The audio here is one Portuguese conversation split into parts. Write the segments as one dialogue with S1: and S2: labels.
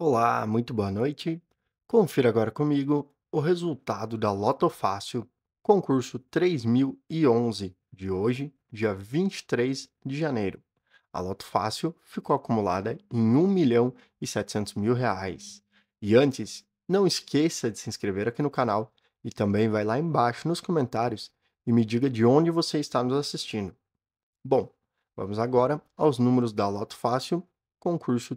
S1: Olá, muito boa noite. Confira agora comigo o resultado da Loto Fácil, concurso 3011 de hoje, dia 23 de janeiro. A Loto Fácil ficou acumulada em 1 milhão e 700 mil reais. E antes, não esqueça de se inscrever aqui no canal e também vai lá embaixo nos comentários e me diga de onde você está nos assistindo. Bom, vamos agora aos números da Loto Fácil, concurso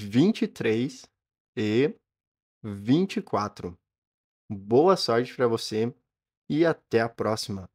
S1: 23 e 24. Boa sorte para você
S2: e até a próxima.